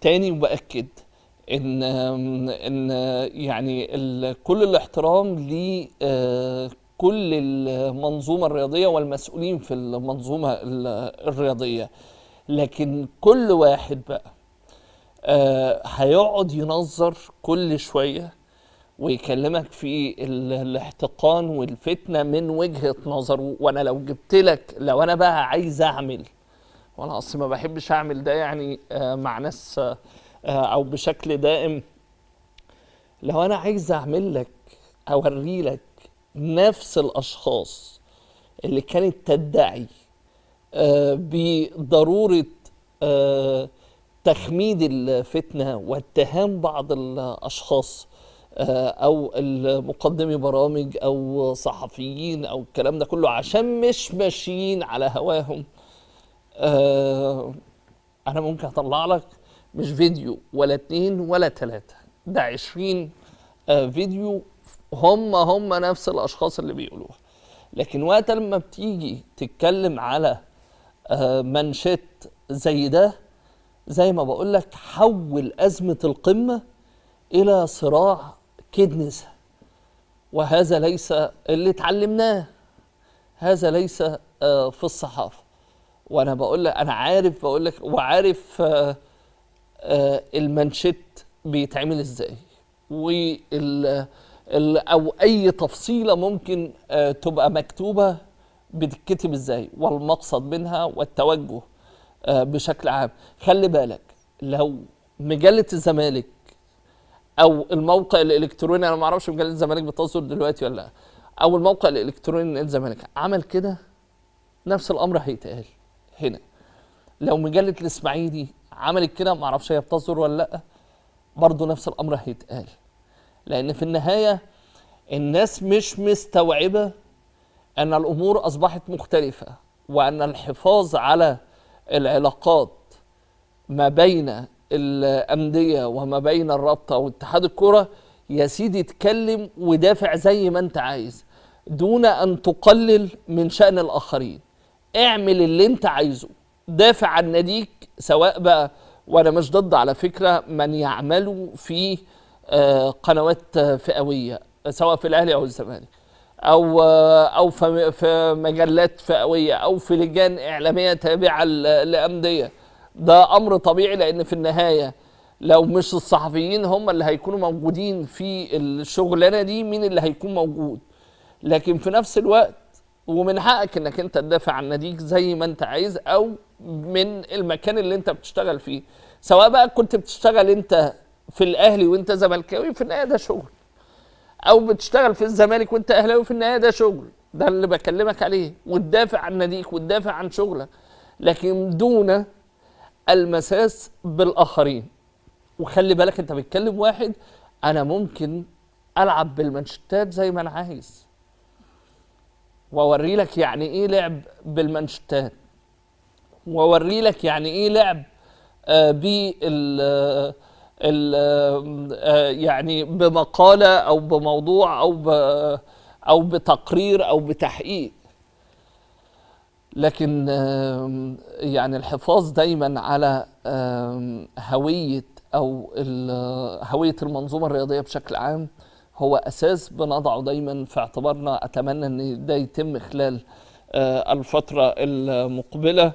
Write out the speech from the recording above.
تاني وباكد ان ان يعني كل الاحترام لكل آه، المنظومه الرياضيه والمسؤولين في المنظومه الرياضيه لكن كل واحد بقى آه، هيقعد ينظر كل شويه ويكلمك في الاحتقان والفتنه من وجهه نظره وانا لو جبت لك لو انا بقى عايز اعمل وانا اصل ما بحبش اعمل ده يعني آه، مع ناس آه، آه، او بشكل دائم لو انا عايز اعمل لك اوري لك نفس الاشخاص اللي كانت تدعي بضروره تخميد الفتنه واتهام بعض الاشخاص او مقدمي برامج او صحفيين او الكلام ده كله عشان مش ماشيين على هواهم آه انا ممكن اطلع لك مش فيديو ولا اتنين ولا تلاتة ده عشرين آه فيديو هم هم نفس الاشخاص اللي بيقولوها لكن وقت لما بتيجي تتكلم على آه، منشط زي ده زي ما بقولك حول أزمة القمة إلى صراع كدنس وهذا ليس اللي اتعلمناه هذا ليس آه، في الصحافه وانا بقول لك انا عارف بقول لك وعارف آه، آه، المنشيت بيتعمل ازاي وال او اي تفصيله ممكن آه، تبقى مكتوبه بتتكتب ازاي والمقصد منها والتوجه بشكل عام خلي بالك لو مجله الزمالك او الموقع الالكتروني انا ما اعرفش مجله الزمالك بتصدر دلوقتي ولا لا او الموقع الالكتروني للزمالك عمل كده نفس الامر هيتقال هنا لو مجله الاسماعيلي عملت كده معرفش هي بتصدر ولا لا برضه نفس الامر هيتقال لان في النهايه الناس مش مستوعبه ان الامور اصبحت مختلفه وان الحفاظ على العلاقات ما بين الانديه وما بين الرابطه واتحاد الكره يا سيدي اتكلم ودافع زي ما انت عايز دون ان تقلل من شان الاخرين اعمل اللي انت عايزه دافع عن ناديك سواء بقى وانا مش ضد على فكره من يعملوا في آه، قنوات فئويه سواء في الاهلي او الزمالك او آه، او في مجلات فئويه او في لجان اعلاميه تابعه لانديه ده امر طبيعي لان في النهايه لو مش الصحفيين هم اللي هيكونوا موجودين في الشغلانه دي مين اللي هيكون موجود لكن في نفس الوقت ومن حقك انك انت تدافع عن ناديك زي ما انت عايز او من المكان اللي انت بتشتغل فيه سواء بقى كنت بتشتغل انت في الاهلي وانت زملكاوي في النهايه ده شغل او بتشتغل في الزمالك وانت اهلاوي في النهايه ده شغل ده اللي بكلمك عليه وتدافع عن ناديك وتدافع عن شغلك لكن دون المساس بالاخرين وخلي بالك انت بتكلم واحد انا ممكن العب بالمانشيتات زي ما انا عايز واوري لك يعني ايه لعب بالمانشتات واوري لك يعني ايه لعب آه بال آه،, آه،, آه يعني بمقاله او بموضوع او او بتقرير او بتحقيق لكن آه، يعني الحفاظ دايما على هويه او هويه المنظومه الرياضيه بشكل عام هو اساس بنضعه دايما في اعتبارنا اتمنى ان ده يتم خلال آه، الفتره المقبله